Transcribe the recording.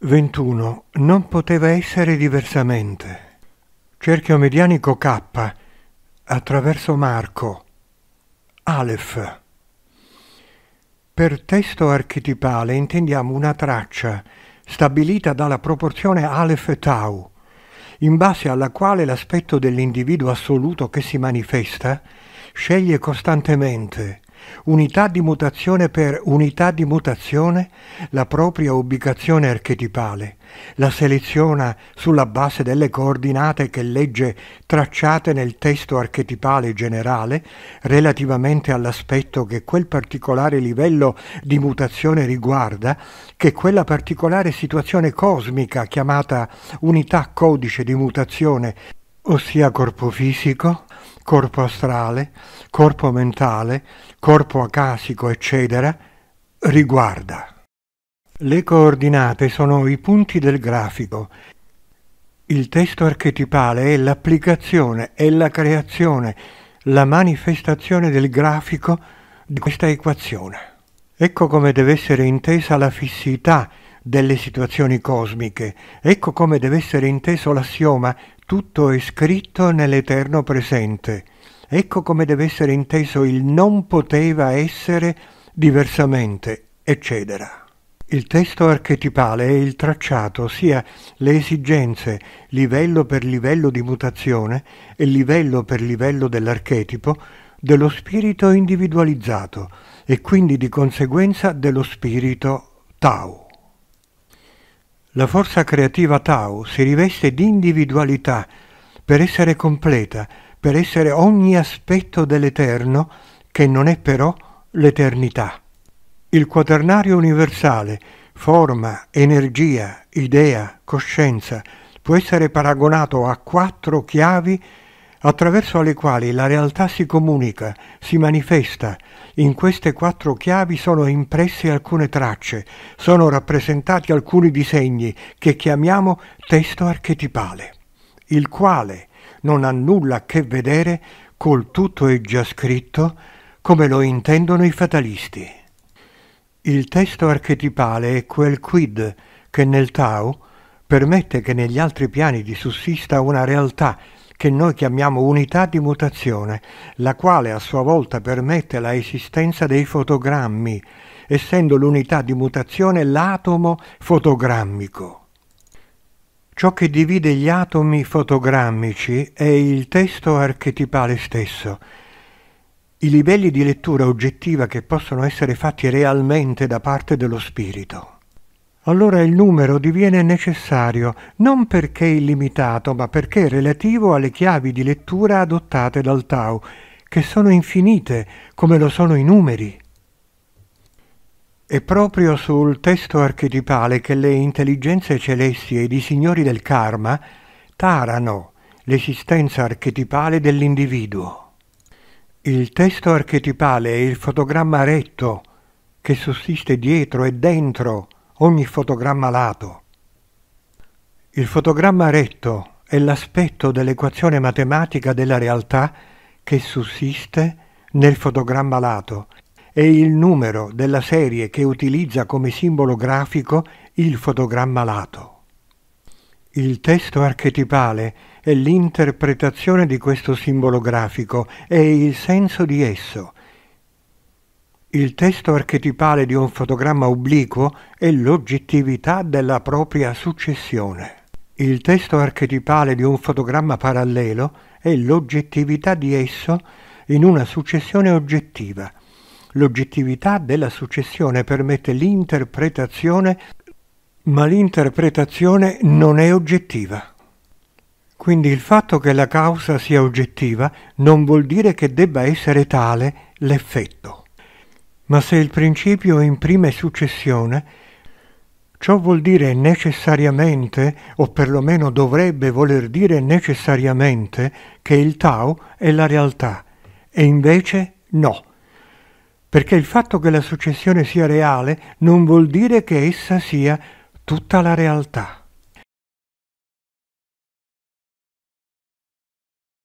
21. Non poteva essere diversamente. Cerchio medianico K attraverso Marco. Aleph. Per testo archetipale intendiamo una traccia stabilita dalla proporzione Aleph Tau, in base alla quale l'aspetto dell'individuo assoluto che si manifesta sceglie costantemente unità di mutazione per unità di mutazione la propria ubicazione archetipale, la seleziona sulla base delle coordinate che legge tracciate nel testo archetipale generale relativamente all'aspetto che quel particolare livello di mutazione riguarda, che quella particolare situazione cosmica chiamata unità codice di mutazione, ossia corpo fisico, corpo astrale, corpo mentale, corpo acasico, eccetera, riguarda. Le coordinate sono i punti del grafico. Il testo archetipale è l'applicazione, è la creazione, la manifestazione del grafico di questa equazione. Ecco come deve essere intesa la fissità delle situazioni cosmiche, ecco come deve essere inteso l'assioma tutto è scritto nell'eterno presente. Ecco come deve essere inteso il non poteva essere diversamente, eccetera. Il testo archetipale è il tracciato, ossia le esigenze livello per livello di mutazione e livello per livello dell'archetipo dello spirito individualizzato e quindi di conseguenza dello spirito Tao. La forza creativa Tao si riveste di individualità per essere completa, per essere ogni aspetto dell'Eterno che non è però l'eternità. Il quaternario universale, forma, energia, idea, coscienza, può essere paragonato a quattro chiavi attraverso le quali la realtà si comunica, si manifesta. In queste quattro chiavi sono impresse alcune tracce, sono rappresentati alcuni disegni che chiamiamo testo archetipale, il quale non ha nulla a che vedere col tutto è già scritto come lo intendono i fatalisti. Il testo archetipale è quel quid che nel Tao permette che negli altri piani di sussista una realtà che noi chiamiamo unità di mutazione, la quale a sua volta permette la esistenza dei fotogrammi, essendo l'unità di mutazione l'atomo fotogrammico. Ciò che divide gli atomi fotogrammici è il testo archetipale stesso. I livelli di lettura oggettiva che possono essere fatti realmente da parte dello spirito allora il numero diviene necessario non perché illimitato, ma perché relativo alle chiavi di lettura adottate dal Tao, che sono infinite come lo sono i numeri. È proprio sul testo archetipale che le intelligenze celesti ed i signori del karma tarano l'esistenza archetipale dell'individuo. Il testo archetipale è il fotogramma retto che sussiste dietro e dentro ogni fotogramma lato. Il fotogramma retto è l'aspetto dell'equazione matematica della realtà che sussiste nel fotogramma lato e il numero della serie che utilizza come simbolo grafico il fotogramma lato. Il testo archetipale è l'interpretazione di questo simbolo grafico e il senso di esso, il testo archetipale di un fotogramma obliquo è l'oggettività della propria successione. Il testo archetipale di un fotogramma parallelo è l'oggettività di esso in una successione oggettiva. L'oggettività della successione permette l'interpretazione, ma l'interpretazione non è oggettiva. Quindi il fatto che la causa sia oggettiva non vuol dire che debba essere tale l'effetto. Ma se il principio imprime successione, ciò vuol dire necessariamente, o perlomeno dovrebbe voler dire necessariamente, che il Tao è la realtà, e invece no. Perché il fatto che la successione sia reale non vuol dire che essa sia tutta la realtà.